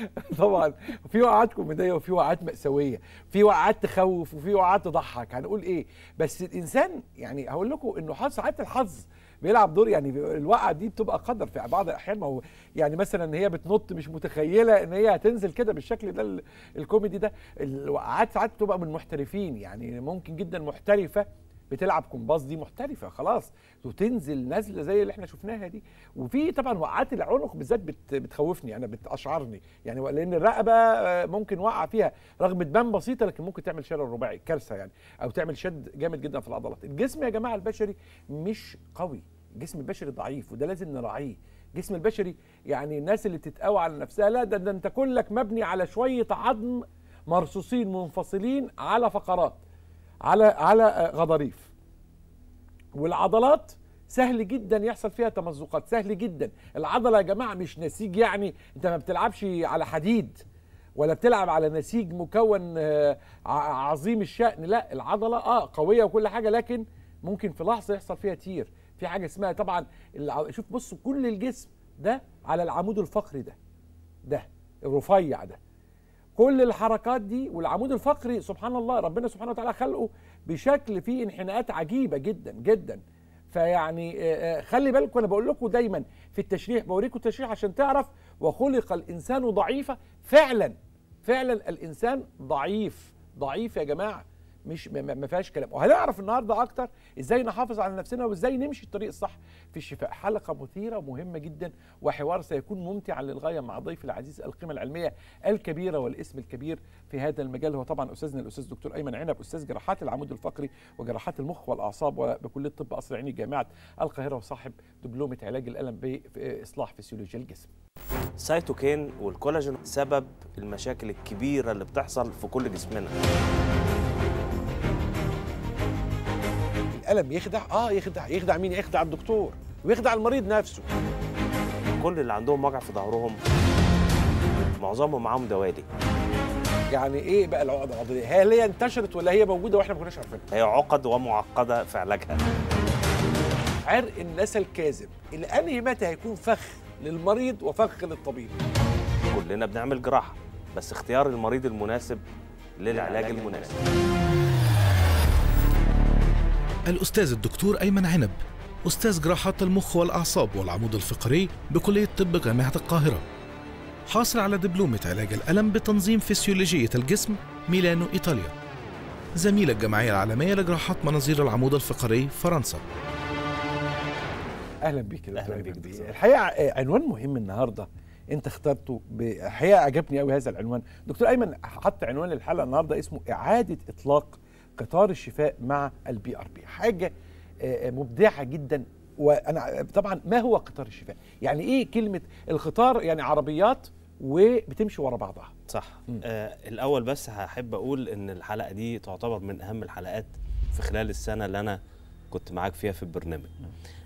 طبعا في وقعات كوميديه وفي وقعات ماساويه في وقعات تخوف وفي وقعات تضحك هنقول ايه بس الانسان يعني هقول لكم انه حظ ساعات الحظ بيلعب دور يعني الوقعه دي بتبقى قدر في بعض الاحيان ما هو يعني مثلا ان هي بتنط مش متخيله ان هي هتنزل كده بالشكل ده الكوميدي ده الوقعات ساعات بتبقى من محترفين يعني ممكن جدا محترفه بتلعب كومباس دي محترفه خلاص وتنزل نازله زي اللي احنا شفناها دي وفي طبعا وقعات العنق بالذات بت بتخوفني انا بتاشعرني يعني لان الرقبه آه، ممكن وقع فيها رغم تبان بسيطه لكن ممكن تعمل شلل رباعي كارثه يعني او تعمل شد جامد جدا في العضلات الجسم يا جماعه البشري مش قوي الجسم البشري ضعيف وده لازم نراعيه الجسم البشري يعني الناس اللي بتتقاوى على نفسها لا ده, ده انت كلك مبني على شويه عظم مرصوصين منفصلين على فقرات على على غضاريف والعضلات سهل جدا يحصل فيها تمزقات سهل جدا العضله يا جماعه مش نسيج يعني انت ما بتلعبش على حديد ولا بتلعب على نسيج مكون آه، عظيم الشأن لا العضله اه قويه وكل حاجه لكن ممكن في لحظه يحصل فيها تير في حاجه اسمها طبعا شوف بص كل الجسم ده على العمود الفقري ده ده الرفيع ده كل الحركات دي والعمود الفقري سبحان الله ربنا سبحانه وتعالى خلقه بشكل فيه انحناءات عجيبه جدا جدا فيعني آه، آه، خلي بالكم انا بقول لكم دايما في التشريح بوريكم التشريح عشان تعرف وخلق الانسان ضعيفا فعلا فعلا الانسان ضعيف ضعيف يا جماعه مش ما فيهاش كلام وهنعرف النهارده اكتر ازاي نحافظ على نفسنا وازاي نمشي الطريق الصح في الشفاء حلقه مثيره ومهمه جدا وحوار سيكون ممتعا للغايه مع ضيفي العزيز القيمه العلميه الكبيره والاسم الكبير في هذا المجال هو طبعا استاذنا الاستاذ دكتور ايمن عنب استاذ جراحات العمود الفقري وجراحات المخ والاعصاب وبكليه طب قصر عيني جامعه القاهره وصاحب دبلومه علاج الالم باصلاح فسيولوجيا الجسم سايتوكين والكولاجين سبب المشاكل الكبيره اللي بتحصل في كل جسمنا القلم يخدع اه يخدع يخدع مين يخدع الدكتور ويخدع المريض نفسه كل اللي عندهم وجع في ظهرهم معظمهم معاهم دوالي يعني ايه بقى العقد العضليه هل هي انتشرت ولا هي موجوده واحنا ما كناش عارفينها هي عقد ومعقده في علاجها عرق النسا الكاذب الى متى هيكون فخ للمريض وفخ للطبيب كلنا بنعمل جراحه بس اختيار المريض المناسب للعلاج المناسب الأستاذ الدكتور أيمن عنب أستاذ جراحات المخ والأعصاب والعمود الفقري بكلية طب جامعة القاهرة حاصل على دبلومة علاج الألم بتنظيم فسيولوجية الجسم ميلانو إيطاليا زميل الجمعية العالمية لجراحات مناظير العمود الفقري فرنسا اهلا بيك يا دكتور اهلا بيك الحقيقه آه، عنوان مهم النهارده انت اخترته الحقيقه عجبني قوي هذا العنوان دكتور ايمن حط عنوان للحلقه النهارده اسمه اعاده اطلاق قطار الشفاء مع البي ار بي حاجه آه، آه، مبدعه جدا وانا طبعا ما هو قطار الشفاء يعني ايه كلمه القطار يعني عربيات وبتمشي ورا بعضها صح آه الاول بس هحب اقول ان الحلقه دي تعتبر من اهم الحلقات في خلال السنه اللي انا كنت معاك فيها في البرنامج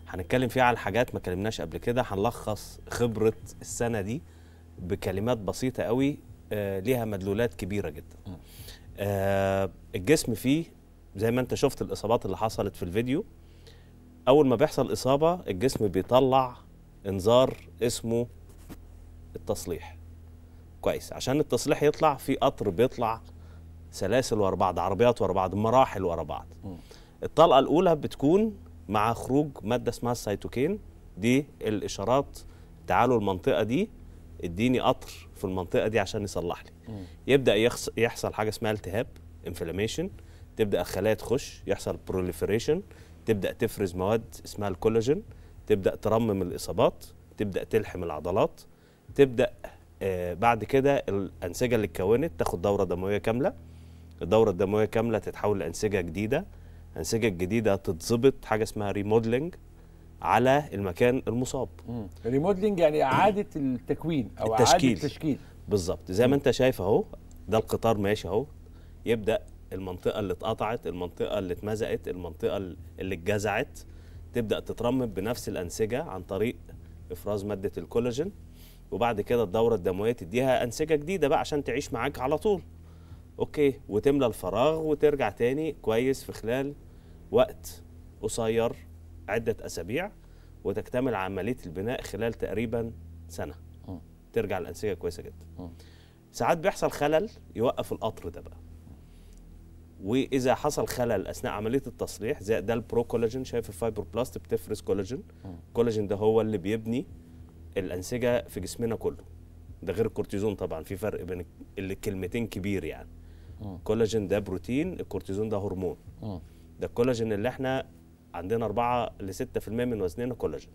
هنتكلم فيها على حاجات ما كلمناش قبل كده هنلخص خبره السنه دي بكلمات بسيطه قوي آه ليها مدلولات كبيره جدا م. آه، الجسم فيه زي ما انت شفت الاصابات اللي حصلت في الفيديو اول ما بيحصل اصابه الجسم بيطلع انذار اسمه التصليح كويس عشان التصليح يطلع في قطر بيطلع سلاسل ورا بعض عربيات ورا بعض مراحل ورا بعض الطلقه الاولى بتكون مع خروج ماده اسمها السيتوكين دي الاشارات تعالوا المنطقه دي اديني قطر في المنطقه دي عشان يصلح لي يبدا يخص... يحصل حاجه اسمها التهاب انفلاميشن تبدا الخلايا تخش يحصل بروليفريشن تبدا تفرز مواد اسمها الكولاجين تبدا ترمم الاصابات تبدا تلحم العضلات تبدا آه بعد كده الانسجه اللي اتكونت تاخد دوره دمويه كامله الدوره الدمويه كامله تتحول لانسجه جديده الانسجه الجديده تتظبط حاجه اسمها ريموديلنج على المكان المصاب ريموديلنج يعني اعاده التكوين او التشكيل. اعاده التشكيل بالظبط زي ما انت شايف اهو ده القطار ماشي اهو يبدا المنطقه اللي اتقطعت المنطقه اللي اتمزقت المنطقه اللي اتجزعت تبدا تترمم بنفس الانسجه عن طريق افراز ماده الكولاجين وبعد كده الدوره الدمويه تديها انسجه جديده بقى عشان تعيش معاك على طول اوكي وتملى الفراغ وترجع تاني كويس في خلال وقت قصير عدة أسابيع وتكتمل عملية البناء خلال تقريبا سنة م. آه. ترجع الأنسجة كويسة جدا م. آه. ساعات بيحصل خلل يوقف القطر ده بقى واذا حصل خلل اثناء عمليه التصليح زي ده البرو كولاجين شايف بلاست بتفرز كولاجين الكولاجين آه. ده هو اللي بيبني الانسجه في جسمنا كله ده غير الكورتيزون طبعا في فرق بين الكلمتين كبير يعني الكولاجين ده بروتين الكورتيزون ده هرمون ده الكولاجين اللي احنا عندنا 4 ل 6% من وزننا كولاجين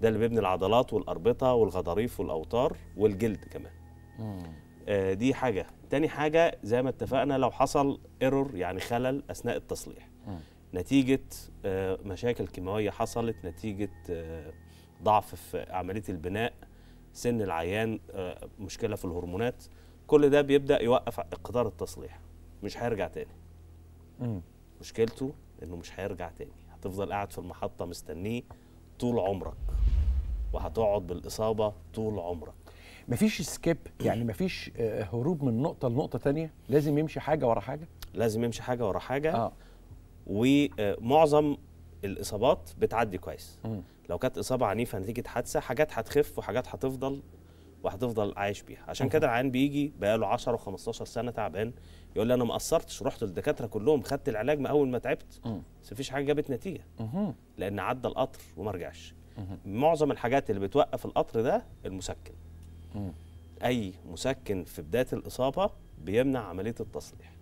ده اللي بيبني العضلات والاربطه والغضاريف والاوتار والجلد كمان آه دي حاجه تاني حاجه زي ما اتفقنا لو حصل ايرور يعني خلل اثناء التصليح مم. نتيجه آه مشاكل كيماويه حصلت نتيجه آه ضعف في عمليه البناء سن العيان آه مشكله في الهرمونات كل ده بيبدا يوقف قطار التصليح مش هيرجع تاني مم. مشكلته انه مش هيرجع تاني هتفضل قاعد في المحطه مستنيه طول عمرك وهتقعد بالاصابه طول عمرك مفيش سكيب يعني مفيش آه، هروب من نقطه لنقطه تانية لازم يمشي حاجه ورا حاجه لازم يمشي حاجه ورا حاجه آه. ومعظم آه، الاصابات بتعدي كويس م. لو كانت اصابه عنيفه نتيجه حادثه حاجات هتخف وحاجات هتفضل وهتفضل عايش بيها عشان كده العيان بيجي بقاله 10 و15 سنه تعبان يقول لي انا ما قصرتش رحت للدكاتره كلهم خدت العلاج من اول ما تعبت بس مفيش حاجه جابت نتيجه لان عدى القطر وما رجعش معظم الحاجات اللي بتوقف القطر ده المسكن اي مسكن في بدايه الاصابه بيمنع عمليه التصليح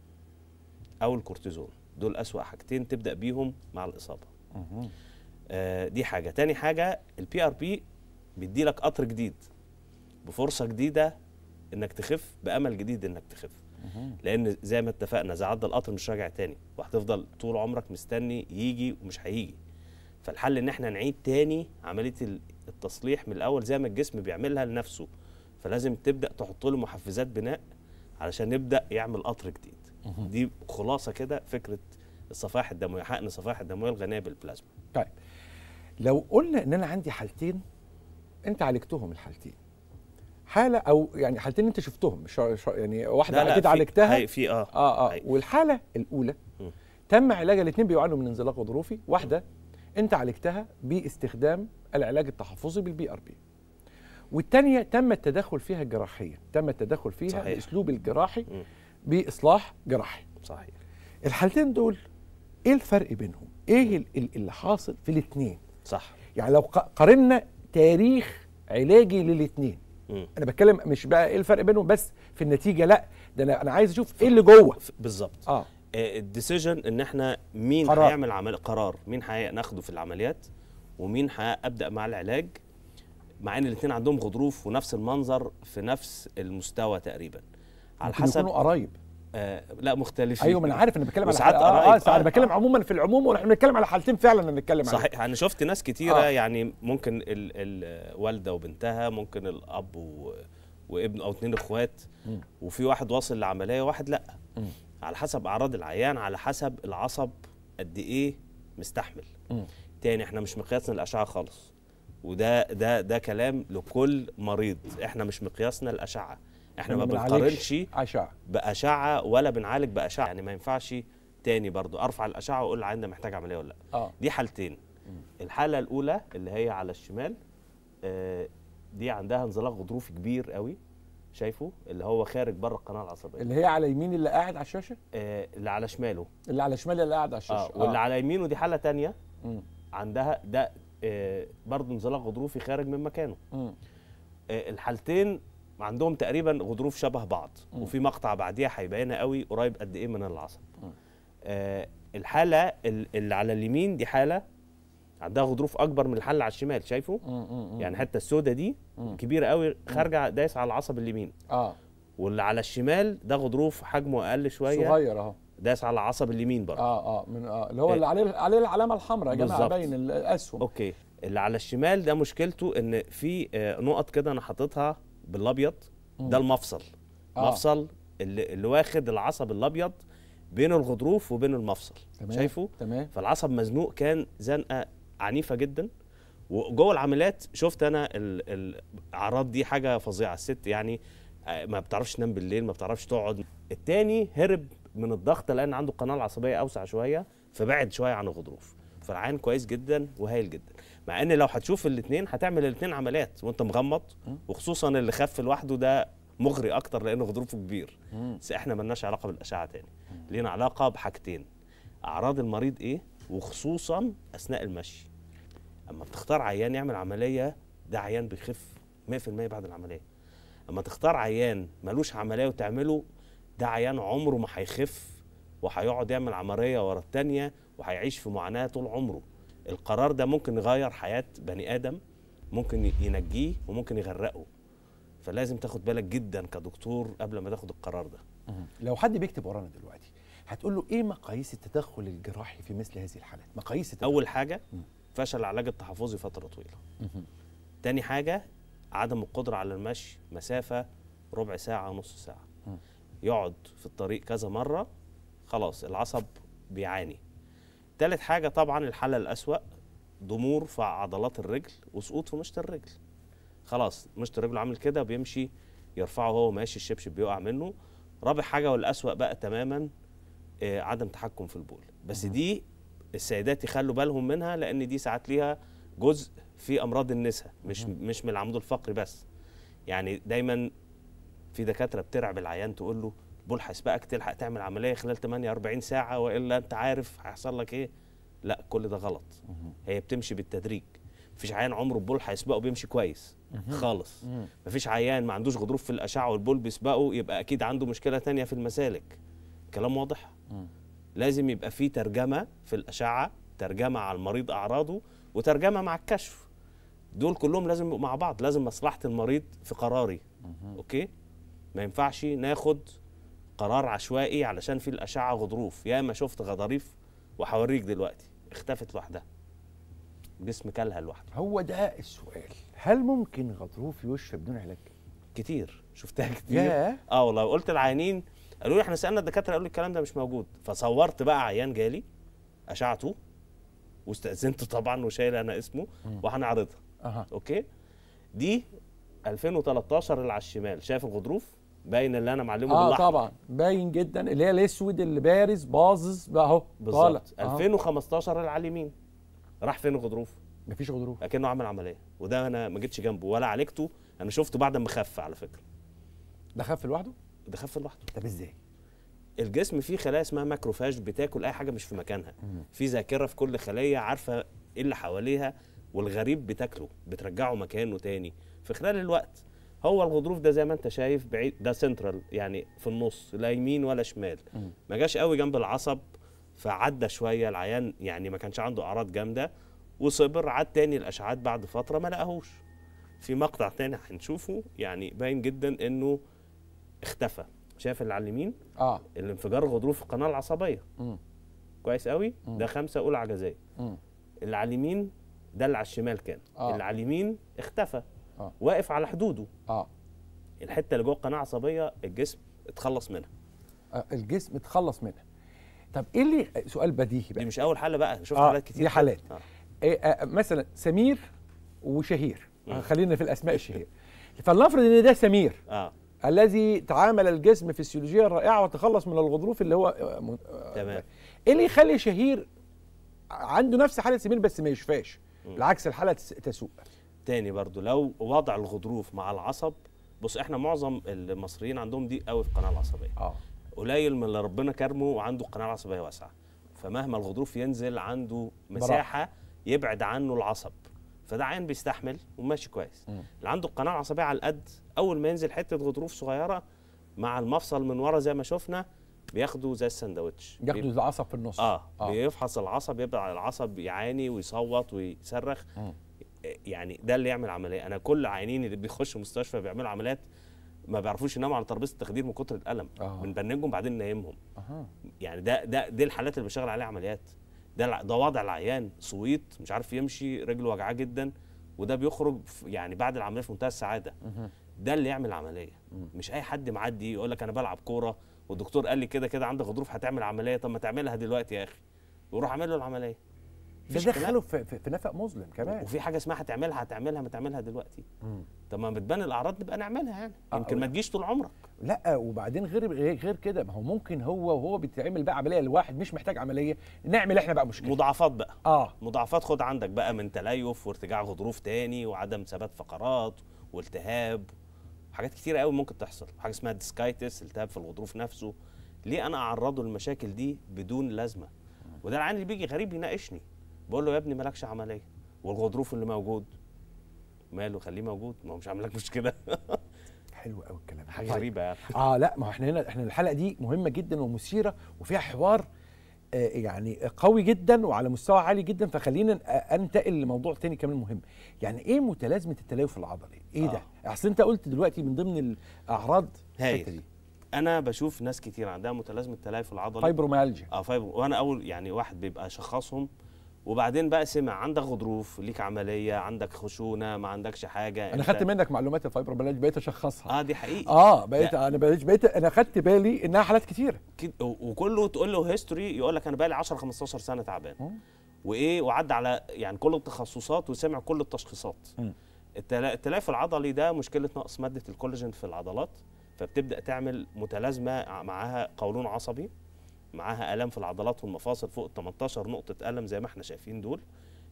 او الكورتيزون دول اسوا حاجتين تبدا بيهم مع الاصابه آه دي حاجه تاني حاجه البي ار بي بيدي لك قطر جديد بفرصه جديده انك تخف بامل جديد انك تخف لان زي ما اتفقنا اذا عدى القطر مش راجع تاني وهتفضل طول عمرك مستني يجي ومش هيجي فالحل ان احنا نعيد تاني عمليه التصليح من الاول زي ما الجسم بيعملها لنفسه فلازم تبدا تحط له محفزات بناء علشان يبدا يعمل قطر جديد دي خلاصه كده فكره الصفائح الدمويه حقن الصفائح الدمويه الغنيه بالبلازما طيب لو قلنا ان انا عندي حالتين انت عالجتهم الحالتين حاله او يعني حالتين انت شفتهم مش شر يعني واحده لا اكيد عالجتها في اه اه اه والحاله الاولى تم علاجها الاثنين بيعانوا من انزلاق غضروفي واحده انت عالجتها باستخدام العلاج التحفظي بالبي ار بي والثانيه تم التدخل فيها جراحيا تم التدخل فيها صحيح. الاسلوب الجراحي م. باصلاح جراحي صحيح الحالتين دول ايه الفرق بينهم ايه اللي حاصل في الاثنين صح يعني لو قارنا تاريخ علاجي للاثنين انا بتكلم مش بقى ايه الفرق بينهم بس في النتيجه لا ده انا انا عايز اشوف ايه اللي جوه بالظبط آه. اه الديسيجن ان احنا مين قرار. هيعمل عمل قرار مين هناخده في العمليات ومين هابدا مع العلاج مع ان الاثنين عندهم غضروف ونفس المنظر في نفس المستوى تقريبا على حسب يكونوا قرايب آه لا مختلفين ايوه ما انا عارف انا بتكلم على آه، آه، ساعات آه, آه, آه, انا بتكلم عموما في العموم واحنا بنتكلم على حالتين فعلا بنتكلم صحيح انا يعني شفت ناس كتيره آه. يعني ممكن الوالده آه، وبنتها ممكن الاب وابن وابنه او اثنين اخوات وفي واحد واصل لعمليه وواحد لا م. على حسب اعراض العيان على حسب العصب قد ايه مستحمل م. تاني احنا مش مقياسنا الاشعه خالص وده ده ده كلام لكل مريض احنا مش مقياسنا الاشعه احنا ما بنقارنش اشعه باشعه ولا بنعالج باشعه يعني ما ينفعش تاني برضو ارفع الاشعه واقول العيان ده محتاج عمليه ولا لا آه. دي حالتين الحاله الاولى اللي هي على الشمال آه دي عندها انزلاق غضروفي كبير قوي شايفه اللي هو خارج بره القناه العصبيه اللي هي على يمين اللي قاعد على الشاشه آه اللي على شماله اللي على شمال اللي قاعد على آه، الشاشه آه. واللي آه. على يمينه دي حاله تانية م. عندها ده آه برضه انزلاق غضروفي خارج من مكانه م. آه، الحالتين عندهم تقريبا غضروف شبه بعض م. وفي مقطع بعديها هيبينها قوي قريب قد ايه من العصب آه الحاله اللي على اليمين دي حاله عندها غضروف اكبر من الحاله على الشمال شايفه م. م. يعني حتى السودة دي كبيره قوي خارجه دايس على العصب اليمين اه واللي على الشمال ده غضروف حجمه اقل شويه صغير اهو داس على العصب اليمين برضه اه اه من اه اللي هو آه. اللي عليه عليه العلامه الحمراء يا جماعه باين الاسهم اوكي اللي على الشمال ده مشكلته ان في آه، نقط كده انا حاططها بالابيض ده المفصل آه. مفصل اللي, اللي واخد العصب الابيض بين الغضروف وبين المفصل تمام. شايفه تمام. فالعصب مزنوق كان زنقه عنيفه جدا وجوه العمليات شفت انا الاعراض دي حاجه فظيعه الست يعني آه، ما بتعرفش تنام بالليل ما بتعرفش تقعد التاني هرب من الضغط لان عنده القناه العصبيه اوسع شويه فبعد شويه عن الغضروف فرعان كويس جدا وهايل جدا مع ان لو هتشوف الاثنين هتعمل الاثنين عمليات وانت مغمض وخصوصا اللي خف لوحده ده مغري اكتر لانه غضروفه كبير بس احنا ملناش علاقه بالاشعه تاني لينا علاقه بحاجتين اعراض المريض ايه وخصوصا اثناء المشي اما بتختار عيان يعمل عمليه ده عيان بيخف 100% بعد العمليه اما تختار عيان ملوش عمليه وتعمله ده عيان عمره ما هيخف وهيقعد يعمل عمليه ورا الثانيه وهيعيش في معاناه طول عمره القرار ده ممكن يغير حياه بني ادم ممكن ينجيه وممكن يغرقه فلازم تاخد بالك جدا كدكتور قبل ما تاخد القرار ده لو حد بيكتب ورانا دلوقتي هتقول له ايه مقاييس التدخل الجراحي في مثل هذه الحالات مقاييس التدخل. اول حاجه فشل العلاج التحفظي فتره طويله تاني حاجه عدم القدره على المشي مسافه ربع ساعه نص ساعه يقعد في الطريق كذا مره خلاص العصب بيعاني تالت حاجة طبعا الحالة الأسوأ ضمور في عضلات الرجل وسقوط في مشط الرجل خلاص مشط الرجل عامل كده بيمشي يرفعه هو ماشي الشبشب بيقع منه رابع حاجة والأسوأ بقى تماما آه عدم تحكم في البول بس دي السيدات يخلوا بالهم منها لأن دي ساعات ليها جزء في أمراض النساء مش مش من العمود الفقري بس يعني دايما في دكاترة بترعب العيان تقول له بول هيسبقك تلحق تعمل عمليه خلال 48 ساعه والا انت عارف هيحصل لك ايه لا كل ده غلط هي بتمشي بالتدريج مفيش عيان عمره البول هيسبقه بيمشي كويس خالص مفيش عيان ما عندوش غضروف في الاشعه والبول بيسبقه يبقى اكيد عنده مشكله تانية في المسالك كلام واضح لازم يبقى في ترجمه في الاشعه ترجمه على المريض اعراضه وترجمه مع الكشف دول كلهم لازم يبقوا مع بعض لازم مصلحه المريض في قراري اوكي ما ينفعش ناخد قرار عشوائي علشان في الاشعه غضروف ياما شفت غضاريف وهوريك دلوقتي اختفت لوحدها جسم كلها لوحده هو ده السؤال هل ممكن غضروف يشفى بدون علاج كتير شفتها كتير اه والله قلت العيانين قالوا لي احنا سالنا الدكاتره قالوا لي الكلام ده مش موجود فصورت بقى عيان جالي اشعته واستاذنته طبعا وشايل انا اسمه وهنعرضها اوكي دي 2013 اللي على الشمال شايف الغضروف باين اللي انا معلمه آه باللحمه طبعا باين جدا اللي هي الاسود اللي بارز باظظ بقى اهو بالظبط 2015 آه. العالمين راح فين غضروف؟ مفيش غضروف اكنه عمل عمليه وده انا ما جيتش جنبه ولا عالجته انا شفته بعد ما خف على فكره ده خف لوحده؟ ده خف لوحده طب ازاي؟ الجسم فيه خلايا اسمها ماكروفاج بتاكل اي حاجه مش في مكانها في ذاكره في كل خليه عارفه ايه اللي حواليها والغريب بتاكله بترجعه مكانه تاني في خلال الوقت هو الغضروف ده زي ما انت شايف بعيد ده سنترال يعني في النص لا يمين ولا شمال ما جاش قوي جنب العصب فعدى شويه العيان يعني ما كانش عنده اعراض جامده وصبر عاد تاني الاشعاعات بعد فتره ما لقاهوش في مقطع تاني هنشوفه يعني باين جدا انه اختفى شايف اللي على اليمين اه الانفجار الغضروف في القناه العصبيه مم. كويس قوي مم. ده خمسه اولى عجزيه اللي على اليمين ده اللي على الشمال كان آه. اللي على اليمين اختفى آه. واقف على حدوده اه الحته اللي جوه القناه العصبيه الجسم اتخلص منها آه الجسم اتخلص منها طب ايه اللي آه، سؤال بديهي بقى دي مش اول حاله بقى شفت آه حالات كتير دي حالات آه. إيه آه, آه، مثلا سمير وشهير آه. خلينا في الاسماء الشهير فلنفرض ان ده سمير آه. الذي تعامل الجسم في السيولوجيا الرائعه وتخلص من الغضروف اللي هو آه، تمام ايه اللي يخلي شهير عنده نفس حاله سمير بس ما يشفاش بالعكس الحاله تسوء تاني برضو لو وضع الغضروف مع العصب بص احنا معظم المصريين عندهم ضيق قوي في القناه العصبيه اه قليل من اللي ربنا كرمه وعنده القناه العصبيه واسعه فمهما الغضروف ينزل عنده مساحه براح. يبعد عنه العصب فده عين بيستحمل وماشي كويس م. اللي عنده القناه العصبيه على القد اول ما ينزل حته غضروف صغيره مع المفصل من ورا زي ما شفنا بياخدوا زي السندوتش ياخدوا العصب في النص اه, آه. بيفحص العصب يبدا العصب يعاني ويصوت ويصرخ م. يعني ده اللي يعمل عمليه انا كل عينين اللي بيخشوا مستشفى بيعملوا عمليات ما بيعرفوش يناموا على تربيزه التخدير من كتر الالم آه. بنبنجهم بعدين نايمهم آه. يعني ده ده دي الحالات اللي بشغل عليها عمليات ده ده وضع العيان صويت مش عارف يمشي رجله وجعاه جدا وده بيخرج يعني بعد العمليه في منتهى السعاده آه. ده اللي يعمل عمليه مش اي حد معدي يقول لك انا بلعب كوره والدكتور قال لي كده كده عندك غضروف هتعمل عمليه طب ما تعملها دلوقتي يا اخي وروح عامل له العمليه تدخله في, في نفق مظلم كمان وفي حاجه اسمها هتعملها هتعملها ما تعملها دلوقتي طب ما بتبان الاعراض نبقى نعملها يعني آه يمكن ما تجيش طول عمرك لا وبعدين غير غير كده ما هو ممكن هو وهو بيتعمل بقى عمليه لواحد مش محتاج عمليه نعمل احنا بقى مشكله مضاعفات بقى اه مضاعفات خد عندك بقى من تليف وارتجاع غضروف تاني وعدم ثبات فقرات والتهاب حاجات كتيره قوي ممكن تحصل حاجه اسمها ديسكايتس التهاب في الغضروف نفسه ليه انا اعرضه للمشاكل دي بدون لازمه وده العيان اللي بيجي غريب يناقشني بقول له يا ابني مالكش عمليه والغضروف اللي موجود ماله خليه موجود ما هو مش عامل لك مشكله حلو قوي الكلام حاجه طيب. غريبه يعني اه لا ما احنا هنا احنا الحلقه دي مهمه جدا ومثيره وفيها حوار آه يعني قوي جدا وعلى مستوى عالي جدا فخلينا آه، انتقل لموضوع تاني كمان مهم يعني ايه متلازمه التليف العضلي ايه آه. ده اصل انت قلت دلوقتي من ضمن الاعراض الحته دي انا بشوف ناس كتير عندها متلازمه التليف العضلي فايبروميالجيا اه فايبرو وانا اول يعني واحد بيبقى شخصهم وبعدين بقى سمع عندك غضروف ليك عمليه عندك خشونه ما عندكش حاجه انا خدت منك معلومات الفايبر بلاش بقيت اشخصها اه دي حقيقي اه بقيت لا. انا بقيت, بقيت انا خدت بالي انها حالات كتير وكله تقول له هيستوري يقول لك انا بقى لي 10 15 سنه تعبان وايه وعدى على يعني كل التخصصات وسمع كل التشخيصات التلاف العضلي ده مشكله نقص ماده الكولاجين في العضلات فبتبدا تعمل متلازمه معاها قولون عصبي معاها الام في العضلات والمفاصل فوق ال 18 نقطه الم زي ما احنا شايفين دول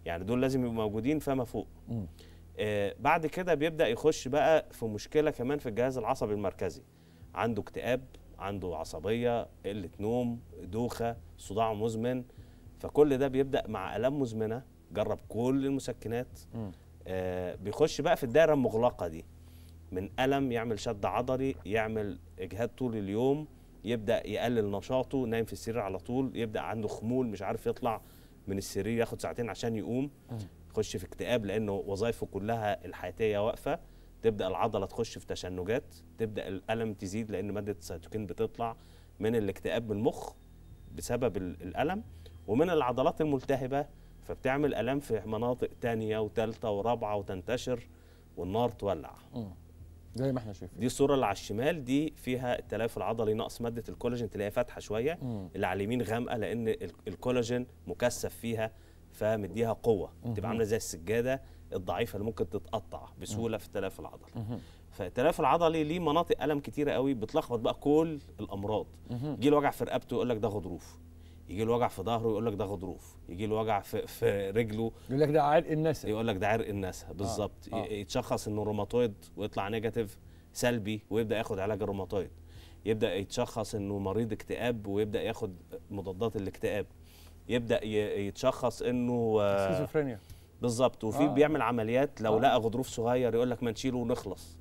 يعني دول لازم يبقوا موجودين فما فوق آه بعد كده بيبدا يخش بقى في مشكله كمان في الجهاز العصبي المركزي عنده اكتئاب عنده عصبيه قله نوم دوخه صداع مزمن فكل ده بيبدا مع الام مزمنه جرب كل المسكنات آه بيخش بقى في الدائره المغلقه دي من الم يعمل شد عضلي يعمل اجهاد طول اليوم يبدا يقلل نشاطه نايم في السرير على طول يبدا عنده خمول مش عارف يطلع من السرير ياخد ساعتين عشان يقوم يخش في اكتئاب لانه وظائفه كلها الحياتيه واقفه تبدا العضله تخش في تشنجات تبدا الالم تزيد لان ماده السيتوكين بتطلع من الاكتئاب من المخ بسبب الالم ومن العضلات الملتهبه فبتعمل الام في مناطق تانية وتالتة ورابعه وتنتشر والنار تولع زي ما احنا شايفين دي الصوره اللي على الشمال دي فيها التلاف العضلي نقص ماده الكولاجين تلاقيها فاتحه شويه مم. اللي على اليمين غامقه لان الكولاجين مكثف فيها فمديها قوه تبقى عامله زي السجاده الضعيفه اللي ممكن تتقطع بسهوله مم. في التلاف العضلي فالتلاف العضلي ليه مناطق الم كتيره قوي بتلخبط بقى كل الامراض جه الوجع في رقبته يقول لك ده غضروف يجي له وجع في ظهره يقول لك ده غضروف يجي له وجع في, في رجله يقول لك ده عرق النسا يقول لك ده عرق النسا آه، بالظبط آه. آه. يتشخص انه روماتويد ويطلع نيجاتيف سلبي ويبدا ياخد علاج الروماتويد يبدا يتشخص انه مريض اكتئاب ويبدا ياخد مضادات الاكتئاب يبدا يتشخص انه آه، سكيزوفرينيا بالظبط وفي آه. بيعمل عمليات لو آه. لقى غضروف صغير يقول لك ما نشيله ونخلص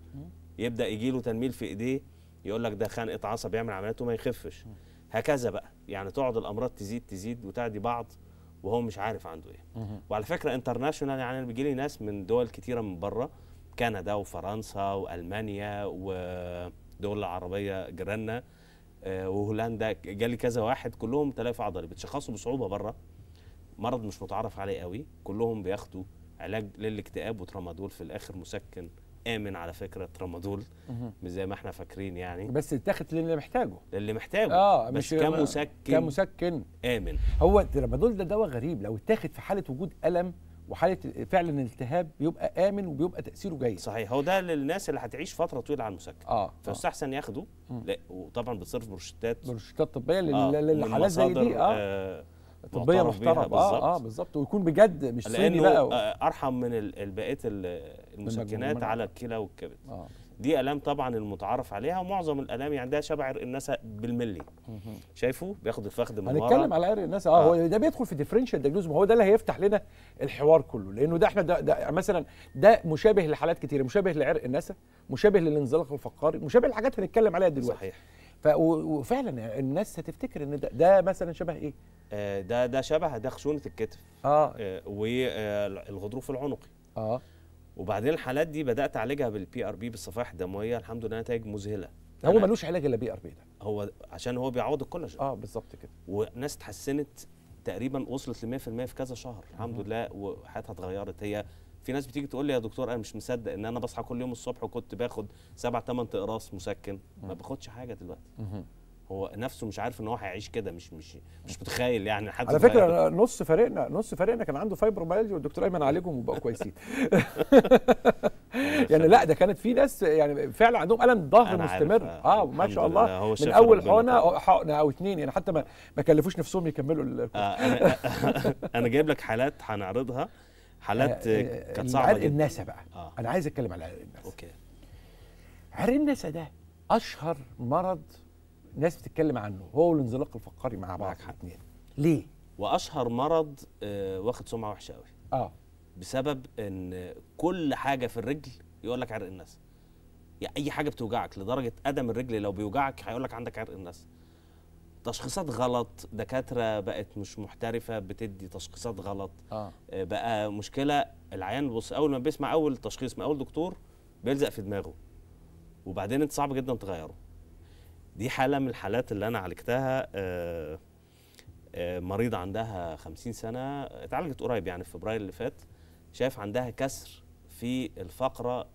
يبدا يجي له تنميل في ايديه يقول لك ده خانقه عصب يعمل عمليات وما يخفش م. هكذا بقى يعني تقعد الامراض تزيد تزيد وتعدي بعض وهو مش عارف عنده ايه وعلى فكره انترناشونال يعني انا بيجي لي ناس من دول كتيره من بره كندا وفرنسا والمانيا ودول العربيه جيراننا آه، وهولندا جالي كذا واحد كلهم تلاف عضلي بتشخصوا بصعوبه بره مرض مش متعرف عليه قوي كلهم بياخدوا علاج للاكتئاب وترامادول في الاخر مسكن امن على فكره ترامادول مش زي ما احنا فاكرين يعني بس اتاخد للي محتاجه للي محتاجه اه بس كمسكن كمسكن امن هو ترامادول ده دواء غريب لو اتاخد في حاله وجود الم وحاله فعلا التهاب بيبقى امن وبيبقى تاثيره جيد صحيح هو ده للناس اللي هتعيش فتره طويله على المسكن اه فيستحسن آه. ياخده لا وطبعا بتصرف بروشتات بروشتات طبيه للحالات آه، زي دي اه, آه طبيه محترمه اه اه بالظبط ويكون بجد مش صيني بقى و... آه، ارحم من بقيه المسكنات على الكلى والكبد آه. دي الام طبعا المتعارف عليها ومعظم الالام يعني عندها شبع عرق النسا بالملي شايفه بياخد الفخذ من هنتكلم على عرق النسا اه هو آه. ده بيدخل في ديفرنشال دياجنوز ما هو ده اللي هيفتح لنا الحوار كله لانه ده احنا ده, ده يعني مثلا ده مشابه لحالات كتير مشابه لعرق النسا مشابه للانزلاق الفقاري مشابه لحاجات هنتكلم عليها دلوقتي صحيح وفعلا الناس هتفتكر ان ده, ده مثلا شبه ايه؟ آه ده ده شبه ده خشونه الكتف اه, آه والغضروف آه، العنقي اه وبعدين الحالات دي بدات اعالجها بالبي ار بي بالصفائح الدمويه الحمد لله نتائج مذهله هو ملوش علاج الا بي ار بي ده هو عشان هو بيعوض الكولاجين اه بالظبط كده وناس اتحسنت تقريبا وصلت ل 100% في كذا شهر الحمد لله وحياتها اتغيرت هي في ناس بتيجي تقول لي يا دكتور انا مش مصدق ان انا بصحى كل يوم الصبح وكنت باخد سبع ثمان اقراص مسكن ما باخدش حاجه دلوقتي هو نفسه مش عارف ان هو هيعيش كده مش مش مش متخيل يعني حد على فكره نص فريقنا نص فريقنا كان عنده فايبروميالجي والدكتور ايمن عالجهم وبقوا كويسين يعني لا ده كانت في ناس يعني فعلا عندهم الم ظهر مستمر اه, آه، ما شاء الله من اول حقنه حقنه او اثنين يعني حتى ما ما كلفوش نفسهم يكملوا آه انا, أنا جايب لك حالات هنعرضها حالات آه، آه، كانت صعبه عرق النسا بقى آه. انا عايز اتكلم على عرق النسا اوكي عرق النسا ده اشهر مرض ناس بتتكلم عنه هو والانزلاق الفقري مع بعض الاثنين ليه؟ واشهر مرض آه واخد سمعه وحشه قوي اه بسبب ان كل حاجه في الرجل يقول لك عرق الناس يعني اي حاجه بتوجعك لدرجه قدم الرجل لو بيوجعك هيقول لك عندك عرق الناس تشخيصات غلط دكاتره بقت مش محترفه بتدي تشخيصات غلط آه. آه. بقى مشكله العيان بص اول ما بيسمع اول تشخيص من اول دكتور بيلزق في دماغه وبعدين انت صعب جدا تغيره دي حاله من الحالات اللي انا عالجتها آه، آه، مريضه عندها 50 سنه اتعالجت قريب يعني في فبراير اللي فات شايف عندها كسر في الفقره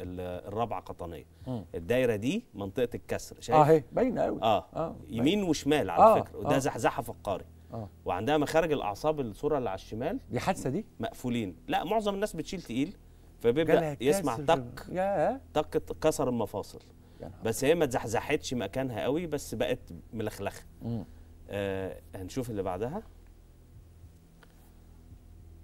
الرابعه قطنيه الدايره دي منطقه الكسر شايف اه باينه قوي آه. اه يمين باين. وشمال على آه. فكره وده آه. زحزحه فقاري آه. وعندها مخارج الاعصاب الصوره اللي على الشمال دي حادثه دي مقفولين لا معظم الناس بتشيل تقيل فبيبدا يسمع تك تك كسر المفاصل بس هي ما اتزحزحتش مكانها قوي بس بقت ملخلخه آه هنشوف اللي بعدها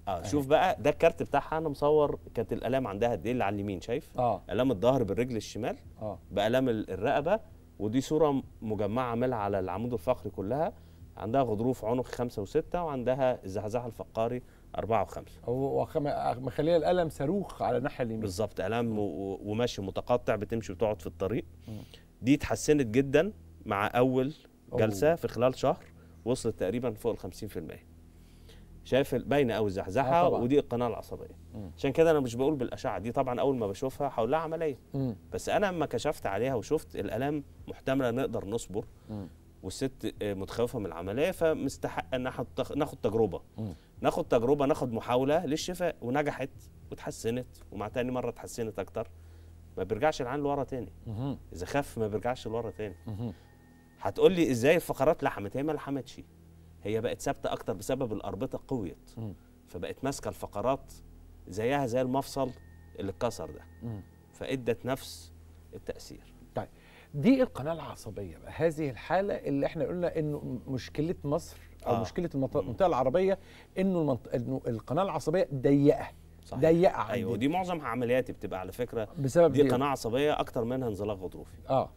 آه،, اه شوف بقى ده الكارت بتاعها انا مصور كانت الالام عندها قد ايه اللي على اليمين شايف آه. الام الظهر بالرجل الشمال آه. بالام الرقبه ودي صوره مجمعه عاملها على العمود الفقري كلها عندها غضروف عنق خمسة وستة وعندها الزحزحة الفقاري أربعة وخمسة مخليه الألم صاروخ على الناحية اليمين بالظبط قلم وماشي متقطع بتمشي وتقعد في الطريق م. دي اتحسنت جدا مع أول جلسة أوه. في خلال شهر وصلت تقريبا فوق ال 50% شايف باينه أوي زحزحه آه ودي القناه العصبيه عشان كده انا مش بقول بالاشعه دي طبعا اول ما بشوفها هقول لها عمليه بس انا لما كشفت عليها وشفت الالام محتمله نقدر نصبر والست آه، متخوفه من العمليه فمستحق ان ناخد تجربه ناخد تجربه ناخد محاوله للشفاء ونجحت وتحسنت ومع تاني مره تحسنت اكتر ما بيرجعش العين لورا تاني اذا خف ما بيرجعش لورا تاني هتقول لي ازاي الفقرات لحمت هي ما لحمتش هي بقت ثابته اكتر بسبب الاربطه قويت فبقت ماسكه الفقرات زيها زي المفصل اللي اتكسر ده فادت نفس التاثير دي القناه العصبيه بقى هذه الحاله اللي احنا قلنا انه مشكله مصر او آه. مشكله المنطقه العربيه انه, المنط... إنه القناه العصبيه ضيقه ضيقه عندي ايوه دي معظم عملياتي بتبقى على فكره بسبب دي, دي قناه عصبيه اكتر منها انزلاق غضروفي اه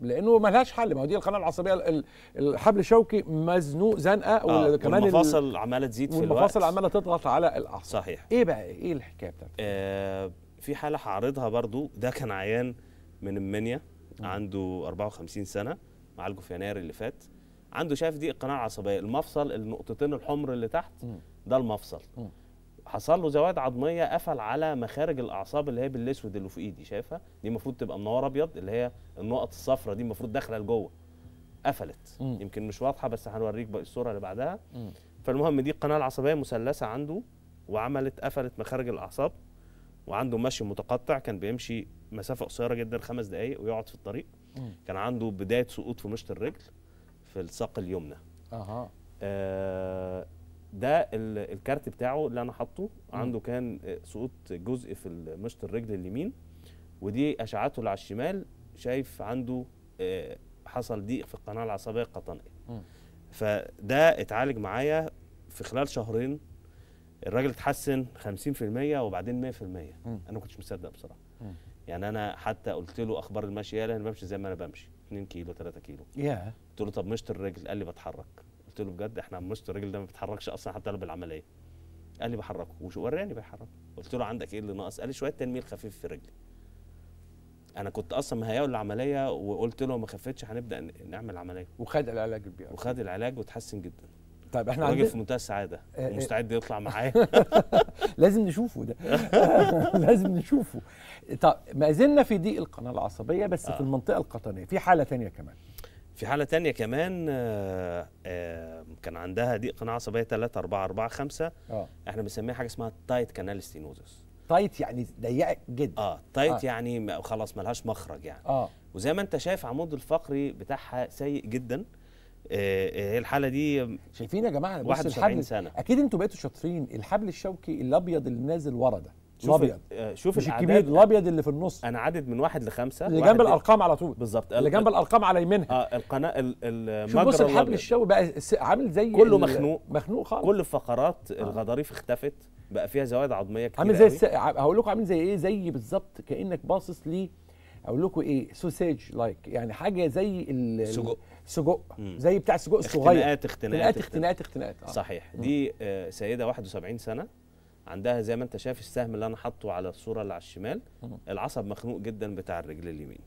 لانه ما لهاش حل ما هو دي القناه العصبيه الحبل الشوكي مزنوق زنقه آه وكمان المفاصل عماله تزيد في الوقت والمفاصل عماله تضغط على الاعصاب صحيح ايه بقى ايه الحكايه بتاعتك؟ آه في حاله هعرضها برضو ده كان عيان من المنيا عنده 54 سنه معالجه في يناير اللي فات عنده شايف دي القناه العصبيه المفصل النقطتين الحمر اللي تحت ده المفصل حصل له زواد عظميه قفل على مخارج الاعصاب اللي هي بالاسود اللي في ايدي شايفها دي المفروض تبقى منوره ابيض اللي هي النقط الصفراء دي المفروض داخله لجوه قفلت م. يمكن مش واضحه بس هنوريك بقى الصوره اللي بعدها م. فالمهم دي القناه العصبيه مثلثه عنده وعملت قفلت مخارج الاعصاب وعنده مشي متقطع كان بيمشي مسافه قصيره جدا خمس دقائق ويقعد في الطريق مم. كان عنده بدايه سقوط في مشط الرجل في الساق اليمنى اها آه ده الكارت بتاعه اللي انا حاطه عنده كان سقوط جزء في مشط الرجل اليمين ودي اشعته اللي على الشمال شايف عنده آه حصل ضيق في القناه العصبيه القطنيه فده اتعالج معايا في خلال شهرين الراجل اتحسن 50% وبعدين 100% انا ما كنتش مصدق بصراحه يعني انا حتى قلت له اخبار المشي قال انا بمشي زي ما انا بمشي 2 كيلو 3 كيلو yeah. قلت له طب مشط الرجل قال لي بتحرك قلت له بجد احنا مشط الرجل ده ما بيتحركش اصلا حتى لو بالعمليه قال لي بحركه وراني بيحركه قلت له عندك ايه اللي ناقص قال لي شويه تنميل خفيف في رجلي انا كنت اصلا مهيئه للعمليه وقلت له ما خفتش هنبدا نعمل عمليه وخد العلاج وخد العلاج وتحسن جدا طيب احنا راجل في منتهى السعاده ومستعد آه، آه. يطلع معايا لازم نشوفه ده لازم نشوفه طب ما زلنا في ضيق القناه العصبيه بس آه. في المنطقه القطنيه في حاله تانية كمان في حاله تانية كمان آه آه كان عندها ضيق قناه عصبيه 3 4 4 5 آه. احنا بنسميها حاجه اسمها تايت كانال ستينوزس تايت يعني ضيق جدا اه تايت آه. يعني خلاص ملهاش مخرج يعني آه. وزي ما انت شايف عمود الفقري بتاعها سيء جدا آه، آه، هي الحاله دي شايفين يا جماعه بص الحبل سنة. اكيد انتوا بقيتوا شاطرين الحبل الشوكي الابيض اللي نازل ورا ده الابيض آه، شوف مش الكبير الابيض اللي في النص انا عدد من واحد لخمسه اللي جنب الارقام على طول بالظبط اللي جنب الارقام على يمينها اه القناه المجرى بص الحبل الشوكي بقى عامل زي كله مخنوق مخنوق خالص كل الفقرات آه. الغضاريف اختفت بقى فيها زوائد عظميه كتير عامل زي هقول لكم عامل زي ايه زي بالظبط كانك باصص ليه اقول لكم ايه سوسيج لايك يعني حاجه زي السجق سجق زي بتاع السجق الصغير اختناقات اختناقات اختناقات اختناقات آه. صحيح دي آه سيده 71 سنه عندها زي ما انت شايف السهم اللي انا حاطه على الصوره اللي على الشمال العصب مخنوق جدا بتاع الرجل اليمين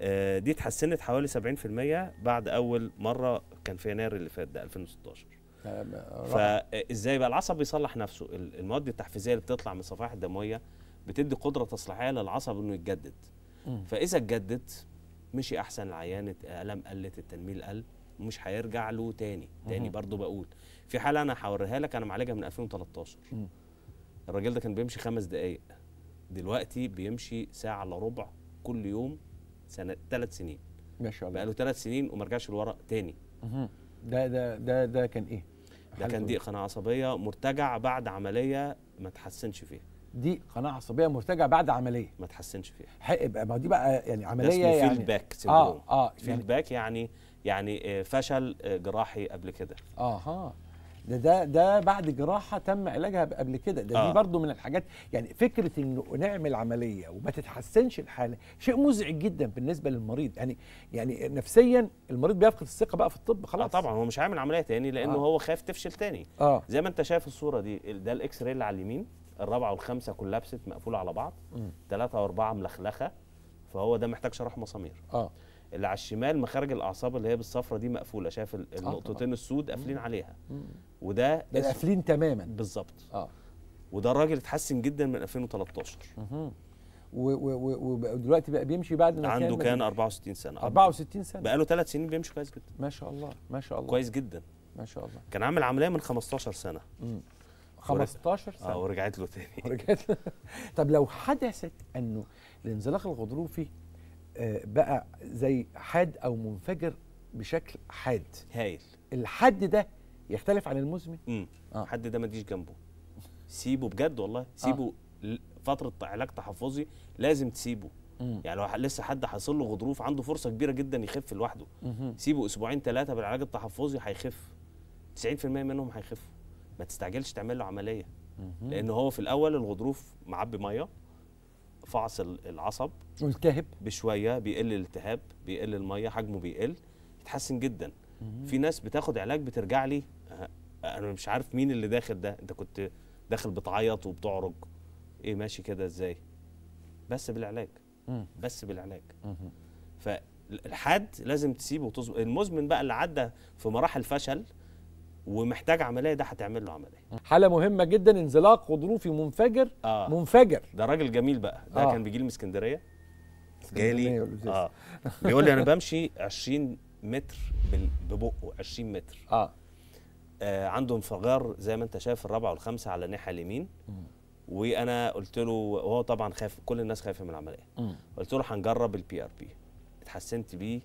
آه دي اتحسنت حوالي 70% بعد اول مره كان في يناير اللي فات ده 2016 آه، فازاي آه، بقى العصب بيصلح نفسه المواد التحفيزيه اللي بتطلع من الصفائح الدمويه بتدي قدره تصليحيه للعصب انه يتجدد فاذا اتجدد مشي احسن العيان الم قلت التنميل قل مش هيرجع له تاني تاني برضو بقول في حاله انا هوريها لك انا معالجها من 2013 الراجل ده كان بيمشي خمس دقائق دلوقتي بيمشي ساعه الا ربع كل يوم سنه ثلاث سنين ما شاء الله بقاله ثلاث سنين وما رجعش لورا تاني ده ده ده ده كان ايه ده كان ضيق إيه؟ قناه عصبيه مرتجع بعد عمليه ما تحسنش فيها دي قناعه عصبيه مرتجعه بعد عمليه ما تحسنش فيها ما دي بقى يعني عمليه يعني فيدباك اه اه فيدباك يعني, يعني يعني آه، فشل آه، جراحي قبل كده اها ده ده ده بعد جراحه تم علاجها قبل كده ده آه. دي برضو من الحاجات يعني فكره انه نعمل عمليه وما تتحسنش الحاله شيء مزعج جدا بالنسبه للمريض يعني يعني نفسيا المريض بيفقد الثقه بقى في الطب آه، خلاص آه طبعا هو مش هيعمل عمليه تاني لانه آه. هو خايف تفشل تاني آه. زي ما انت شايف الصوره دي ده الاكس راي اللي على اليمين الرابعه والخامسه كلها بست مقفوله على بعض ثلاثه واربعه ملخلخه فهو ده محتاج شرح مسامير اه اللي على الشمال مخارج الاعصاب اللي هي بالصفرة دي مقفوله شايف النقطتين السود قافلين عليها مم. وده قافلين تماما بالظبط اه وده الراجل اتحسن جدا من 2013 ودلوقتي بقى بيمشي بعد ما عنده كان 64 سنه 64 سنه بقى له ثلاث سنين بيمشي كويس جدا ما شاء الله ما شاء الله كويس جدا ما شاء الله كان عامل عمليه من 15 سنه مم. 15 سنه اه ورجعت له تاني ورجعت له طب لو حدثت انه الانزلاق الغضروفي آه، بقى زي حاد او منفجر بشكل حاد هايل الحد ده يختلف عن المزمن امم آه. الحد ده ما تجيش جنبه سيبه بجد والله سيبه آه. فتره علاج تحفظي لازم تسيبه مم. يعني لو لسه حد حاصل له غضروف عنده فرصه كبيره جدا يخف لوحده مم. سيبه اسبوعين ثلاثه بالعلاج التحفظي هيخف 90% منهم هيخفوا ما تستعجلش تعمل له عمليه لان هو في الاول الغضروف معبي ميه فعص العصب التهب بشويه بيقل الالتهاب بيقل الميه حجمه بيقل يتحسن جدا في ناس بتاخد علاج بترجع لي آه، انا مش عارف مين اللي داخل ده انت كنت داخل بتعيط وبتعرج ايه ماشي كده ازاي بس بالعلاج بس بالعلاج فالحد لازم تسيبه وتظبط المزمن بقى اللي عدى في مراحل فشل ومحتاج عمليه ده هتعمل له عمليه حاله مهمه جدا انزلاق غضروفي منفجر آه. منفجر ده راجل جميل بقى ده آه. كان بيجي لي من اسكندريه جالي اه بيقول لي انا بمشي 20 متر ببقه 20 متر اه, آه عنده انفجار زي ما انت شايف الرابعه والخامسه على الناحيه اليمين وانا قلت له وهو طبعا خايف كل الناس خايفه من العمليه قلت له هنجرب البي ار بي اتحسنت بيه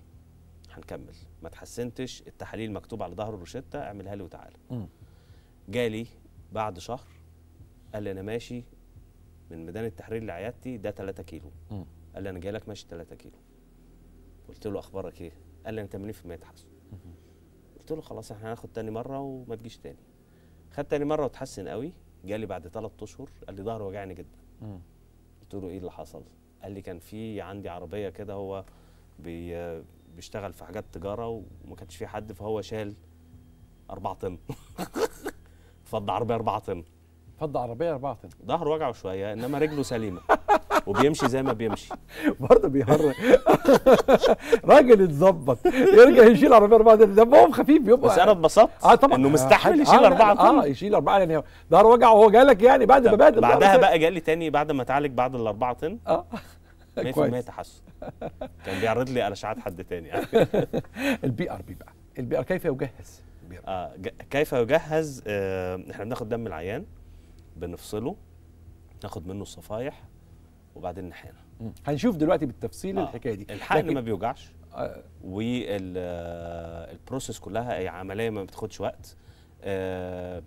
هنكمل ما تحسنتش التحاليل مكتوب على ظهر الروشته اعملها لي وتعالى جالي بعد شهر قال لي انا ماشي من ميدان التحرير لعيادتي ده 3 كيلو مم. قال لي انا جاي لك ماشي 3 كيلو قلت له اخبارك ايه قال لي انا 80% تحسن قلت له خلاص احنا هناخد تاني مره وما تجيش تاني خد تاني مره وتحسن قوي جالي بعد 3 اشهر قال لي ظهره وجعني جدا مم. قلت له ايه اللي حصل قال لي كان في عندي عربيه كده هو بي بيشتغل في حاجات تجاره وما كانش في حد فهو شال 4 طن فض عربيه 4 طن فض عربيه 4 طن ظهره وجعه شويه انما رجله سليمه وبيمشي زي ما بيمشي برضه بيهرج راجل اتظبط يرجع يشيل عربيه اربعه طن دمهم خفيف بيبقى بس انا اتبسطت آه طبعا انه مستحمل آه، يشيل 4 آه، اربعه طن اه يشيل اربعه يعني ظهره وجعه وهو جالك يعني بعد ما بعد بعدها بقى جالي تاني بعد ما اتعالج بعد الاربعه طن اه 100% تحسن كان بيعرض لي على اشعاعات حد تاني يعني. البي ار بي بقى البي ار كيف يجهز آه كيف يجهز آه احنا بناخد دم العيان بنفصله ناخد منه الصفايح وبعدين نحقنه هنشوف دلوقتي بالتفصيل آه الحكايه دي الحقن ما بيوجعش آه والبروسيس آه، كلها هي عمليه ما بتاخدش وقت آه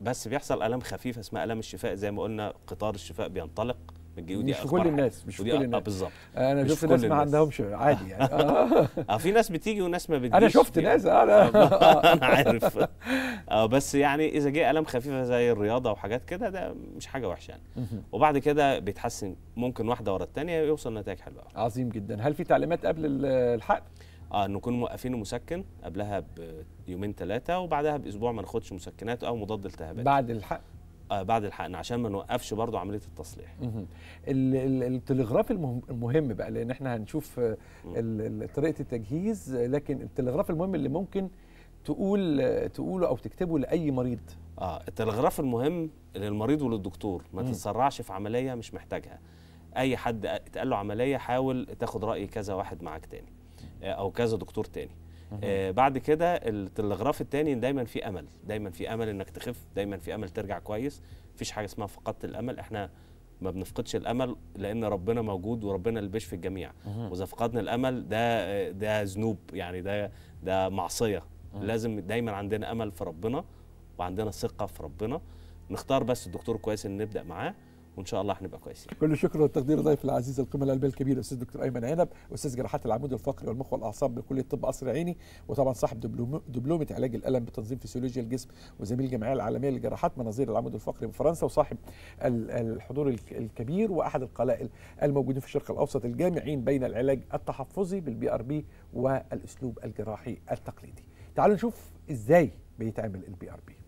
بس بيحصل الام خفيفه اسمها الام الشفاء زي ما قلنا قطار الشفاء بينطلق الجديد مش كل الناس مش كل آه، الناس بالظبط انا شفت ناس ما عندهمش عادي يعني اه, آه في ناس بتيجي وناس ما بتجيش انا شفت ناس آه، انا آه، انا عارف اه بس يعني اذا جه الام خفيفه زي الرياضه وحاجات كده ده مش حاجه وحشه يعني وبعد كده بيتحسن ممكن واحده ورا الثانيه يوصل نتائج حلوه عظيم جدا هل في تعليمات قبل الحقن اه نكون موقفين مسكن قبلها بيومين ثلاثه وبعدها باسبوع ما ناخدش مسكنات او مضاد التهابات بعد الحقن آه، بعد الحقن عشان ما نوقفش برضو عمليه التصليح التلغراف المهم بقى لان احنا هنشوف آه، طريقه التجهيز لكن التلغراف المهم اللي ممكن تقول تقوله او تكتبه لاي مريض اه التلغراف المهم للمريض وللدكتور ما تتسرعش في عمليه مش محتاجها اي حد اتقال له عمليه حاول تاخد راي كذا واحد معاك تاني آه، او كذا دكتور تاني آه بعد كده التلغراف الثاني دايما في امل دايما في امل انك تخف دايما في امل ترجع كويس مفيش حاجه اسمها فقدت الامل احنا ما بنفقدش الامل لان ربنا موجود وربنا اللي بيشفي الجميع واذا فقدنا الامل ده ده ذنوب يعني ده ده معصيه لازم دايما عندنا امل في ربنا وعندنا ثقه في ربنا نختار بس الدكتور كويس ان نبدا معاه وان شاء الله هنبقى كويسين كل الشكر والتقدير ضيف العزيز القمه القلبيه الكبير الاستاذ الدكتور ايمن عنب استاذ جراحات العمود الفقري والمخ والاعصاب بكليه طب قصر عيني وطبعا صاحب دبلومه علاج الالم بتنظيم فيسيولوجيا الجسم وزميل الجمعيه العالميه للجراحات مناظير العمود الفقري بفرنسا وصاحب الحضور الكبير واحد القلائل الموجودين في الشرق الاوسط الجامعين بين العلاج التحفظي بالبي ار بي والاسلوب الجراحي التقليدي تعالوا نشوف ازاي بيتعمل البي ار بي